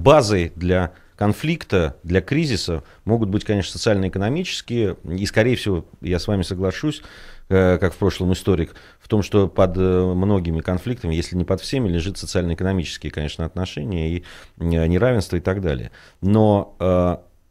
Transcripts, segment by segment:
базой для конфликта, для кризиса могут быть, конечно, социально-экономические. И, скорее всего, я с вами соглашусь, э, как в прошлом историк, в том, что под э, многими конфликтами, если не под всеми, лежит социально-экономические, конечно, отношения и э, неравенство и так далее. Но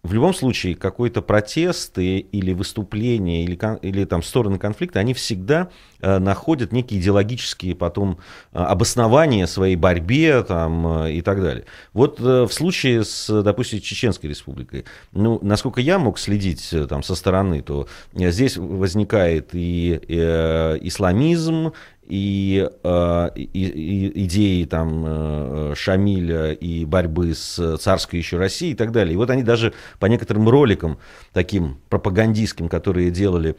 в любом случае какой-то протесты или выступление или, или там стороны конфликта, они всегда э, находят некие идеологические потом э, обоснования своей борьбе там, э, и так далее. Вот э, в случае с, допустим, Чеченской республикой, ну, насколько я мог следить э, там со стороны, то э, здесь возникает и э, исламизм, Э, и, и, и идеи там э, э, Шамиля и борьбы с царской еще Россией и так далее. И вот они даже по некоторым роликам таким пропагандистским, которые делали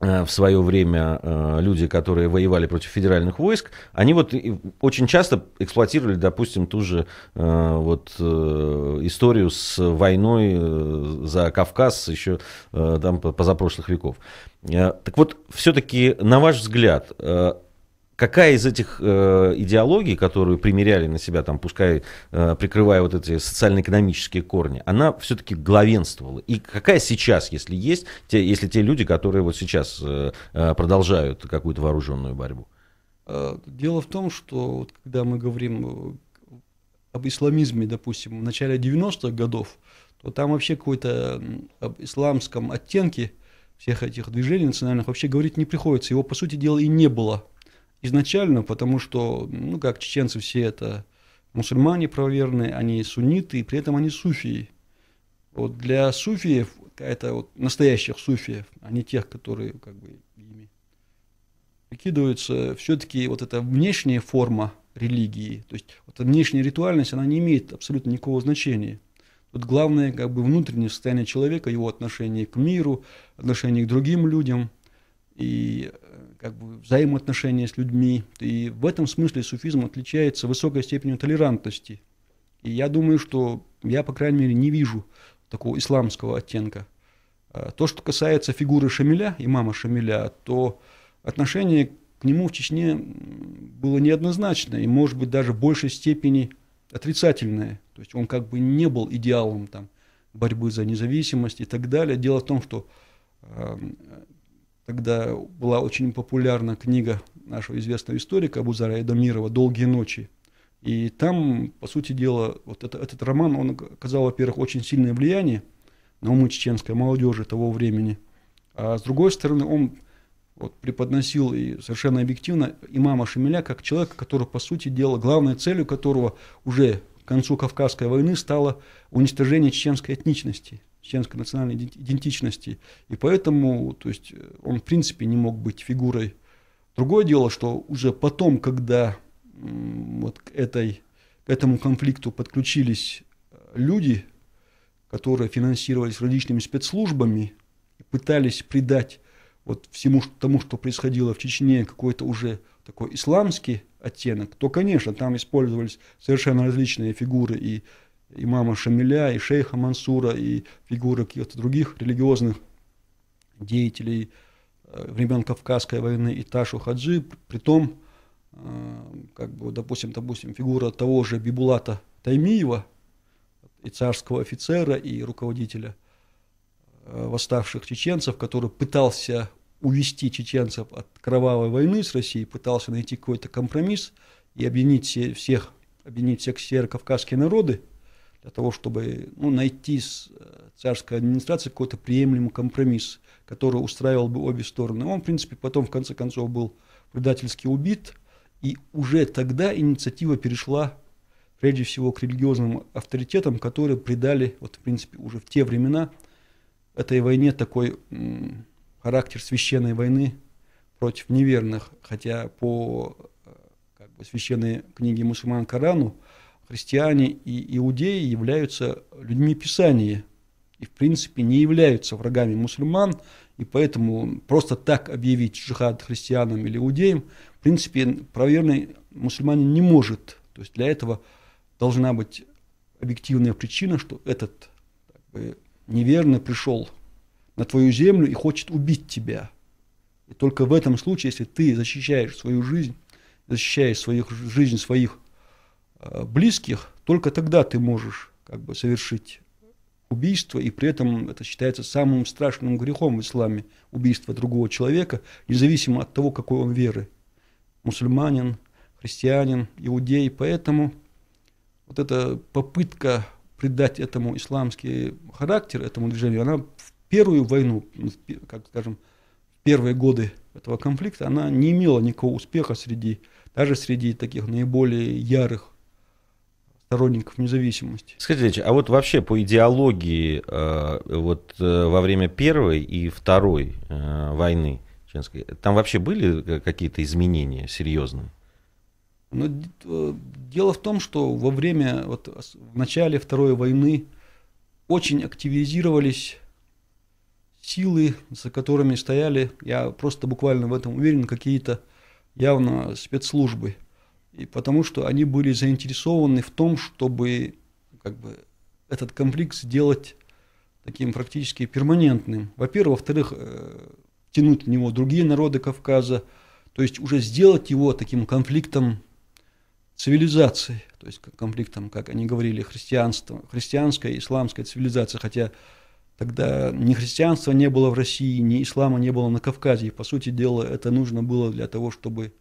Э, в свое время э, люди, которые воевали против федеральных войск, они вот очень часто эксплуатировали, допустим, ту же э, вот историю с войной за Кавказ еще там позапрошлых веков. Так вот, все-таки, на ваш взгляд, Какая из этих э, идеологий, которую примеряли на себя, там, пускай э, прикрывая вот эти социально-экономические корни, она все-таки главенствовала? И какая сейчас, если есть, те, если те люди, которые вот сейчас э, э продолжают какую-то вооруженную борьбу? Э, дело в том, что вот, когда мы говорим э, об исламизме, допустим, в начале 90-х годов, то там вообще какой-то об исламском оттенке всех этих движений национальных вообще говорить не приходится. Его, по сути дела, и не было изначально, потому что, ну, как чеченцы все это мусульмане правоверные, они сунниты, и при этом они суфии. Вот для суфиев, это вот настоящих суфиев, а не тех, которые как бы ими прикидываются, все-таки вот эта внешняя форма религии, то есть вот эта внешняя ритуальность, она не имеет абсолютно никакого значения. Вот главное как бы внутреннее состояние человека, его отношение к миру, отношение к другим людям. И как бы взаимоотношения с людьми. И в этом смысле суфизм отличается высокой степенью толерантности. И я думаю, что я, по крайней мере, не вижу такого исламского оттенка. А то, что касается фигуры Шамиля, имама Шамиля, то отношение к нему в Чечне было неоднозначно и, может быть, даже в большей степени отрицательное. То есть он как бы не был идеалом там, борьбы за независимость и так далее. Дело в том, что Тогда была очень популярна книга нашего известного историка Абузара Эдамирова «Долгие ночи». И там, по сути дела, вот это, этот роман, он оказал, во-первых, очень сильное влияние на умы чеченской молодежи того времени. А с другой стороны, он вот, преподносил и совершенно объективно имама Шамиля как человека, который, по сути дела, главной целью которого уже к концу Кавказской войны стало уничтожение чеченской этничности – чеченской национальной идентичности. И поэтому то есть, э, он в принципе не мог быть фигурой. Другое дело, что уже потом, когда вот к, этой, к этому конфликту подключились э, люди, которые финансировались различными спецслужбами, пытались придать вот всему тому, что происходило в Чечне, какой-то уже такой исламский оттенок, то, конечно, там использовались совершенно различные фигуры и имама Шамиля, и шейха Мансура, и фигуры каких-то других религиозных деятелей э, времен Кавказской войны и Ташу Хаджи, при том, э, как бы, допустим, допустим, фигура того же Бибулата Таймиева, и царского офицера, и руководителя э, восставших чеченцев, который пытался увести чеченцев от кровавой войны с Россией, пытался найти какой-то компромисс и объединить всех, объединить всех кавказские народы – для того, чтобы ну, найти с э, царской администрацией какой-то приемлемый компромисс, который устраивал бы обе стороны. Он, в принципе, потом, в конце концов, был предательски убит, и уже тогда инициатива перешла прежде всего к религиозным авторитетам, которые придали, вот, в принципе, уже в те времена этой войне такой характер священной войны против неверных, хотя по э, как бы, священной книге мусульман Корану христиане и иудеи являются людьми Писания и, в принципе, не являются врагами мусульман, и поэтому просто так объявить джихад христианам или иудеям, в принципе, правоверный мусульманин не может. То есть для этого должна быть объективная причина, что этот так бы, неверно пришел на твою землю и хочет убить тебя. И только в этом случае, если ты защищаешь свою жизнь, защищаешь своих, жизнь своих Э, близких, только тогда ты можешь как бы совершить убийство, и при этом это считается самым страшным грехом в исламе, убийство другого человека, независимо от того, какой он веры, мусульманин, христианин, иудей. Поэтому вот эта попытка придать этому исламский характер, этому движению, она в первую войну, ну, как скажем, в первые годы этого конфликта, она не имела никакого успеха среди, даже среди таких наиболее ярых сторонников независимости. Скажите, а вот вообще по идеологии э, вот э, во время Первой и Второй э, войны Чеченской, там вообще были какие-то изменения серьезные? Но ну, дело в том, что во время, вот, в начале Второй войны очень активизировались силы, за которыми стояли, я просто буквально в этом уверен, какие-то явно спецслужбы и потому что они были заинтересованы в том, чтобы как бы, этот конфликт сделать таким практически перманентным. Во-первых, во-вторых, э, тянуть в него другие народы Кавказа, то есть уже сделать его таким конфликтом цивилизации, то есть конфликтом, как они говорили, христианство, христианская и исламская цивилизация, хотя тогда ни христианства не было в России, ни ислама не было на Кавказе. И, по сути дела, это нужно было для того, чтобы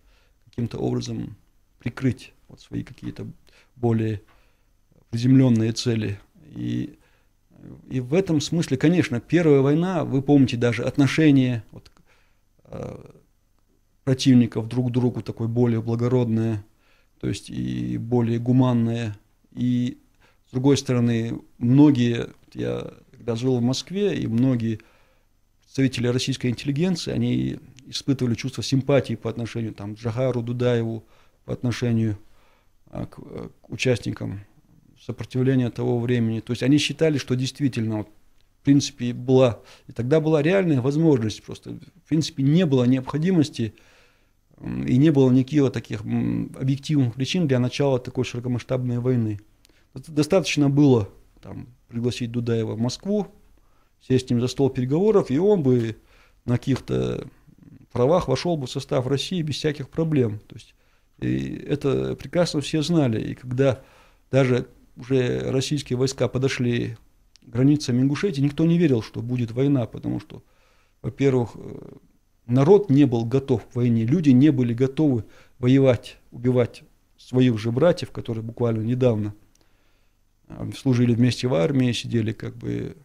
каким-то образом прикрыть вот свои какие-то более приземленные цели. И, и в этом смысле, конечно, первая война, вы помните даже отношение вот, э, противников друг к другу такое более благородное, то есть и более гуманное. И с другой стороны, многие, я когда жил в Москве, и многие представители российской интеллигенции, они испытывали чувство симпатии по отношению там, к Джахару Дудаеву, по отношению а, э, к участникам сопротивления того времени. То есть они считали, что действительно, вот, в принципе, была, и тогда была реальная возможность, просто, в принципе, не было необходимости и не было никаких таких объективных причин для начала такой широкомасштабной войны. Достаточно было там, пригласить Дудаева в Москву, сесть с ним за стол переговоров, и он бы на каких-то правах вошел бы в состав России без всяких проблем. То есть и это прекрасно все знали. И когда даже уже российские войска подошли к границам Ингушетии, никто не верил, что будет война, потому что, во-первых, э, народ не был готов к войне, люди не были готовы воевать, убивать своих же братьев, которые буквально недавно э, служили вместе в армии, сидели как бы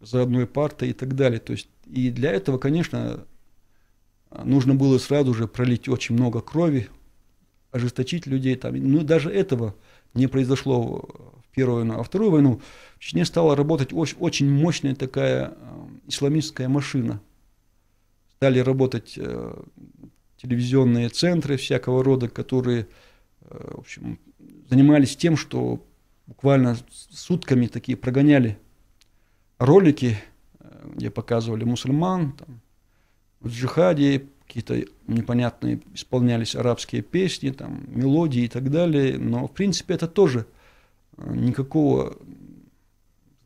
за одной партой и так далее. То есть, и для этого, конечно, нужно было сразу же пролить очень много крови, ожесточить людей. Там. Но ну, даже этого не произошло в Первую войну. А Вторую войну в Чечне стала работать очень, очень мощная такая э, исламистская машина. Стали работать э, телевизионные центры всякого рода, которые э, в общем, занимались тем, что буквально сутками такие прогоняли ролики, где показывали мусульман там, в джихаде, какие-то непонятные исполнялись арабские песни, там, мелодии и так далее. Но, в принципе, это тоже э, никакого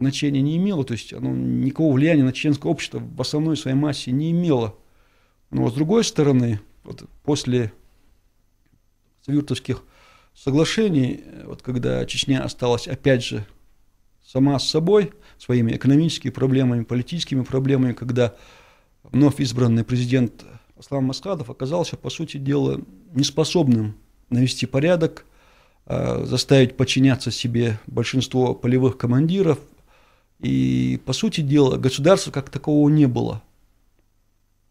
значения не имело, то есть оно никакого влияния на чеченское общество в основной своей массе не имело. Но с другой стороны, вот после Цвиртовских соглашений, э, вот когда Чечня осталась опять же сама с собой, своими экономическими проблемами, политическими проблемами, когда вновь избранный президент Аслан Масхадов оказался, по сути дела, неспособным навести порядок, э, заставить подчиняться себе большинство полевых командиров. И, по сути дела, государства как такового не было.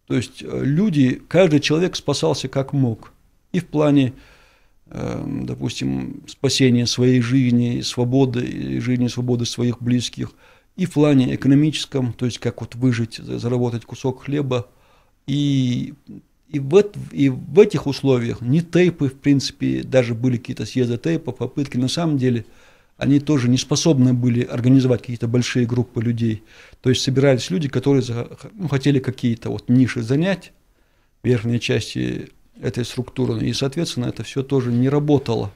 То есть э, люди, каждый человек спасался как мог. И в плане, э, допустим, спасения своей жизни, свободы, и жизни свободы своих близких, и в плане экономическом, то есть как вот выжить, заработать кусок хлеба, и, и, вот и в этих условиях не тейпы, в принципе, даже были какие-то съезды тейпов попытки, на самом деле они тоже не способны были организовать какие-то большие группы людей. То есть собирались люди, которые ну, хотели какие-то вот ниши занять в верхней части этой структуры, и, соответственно, это все тоже не работало.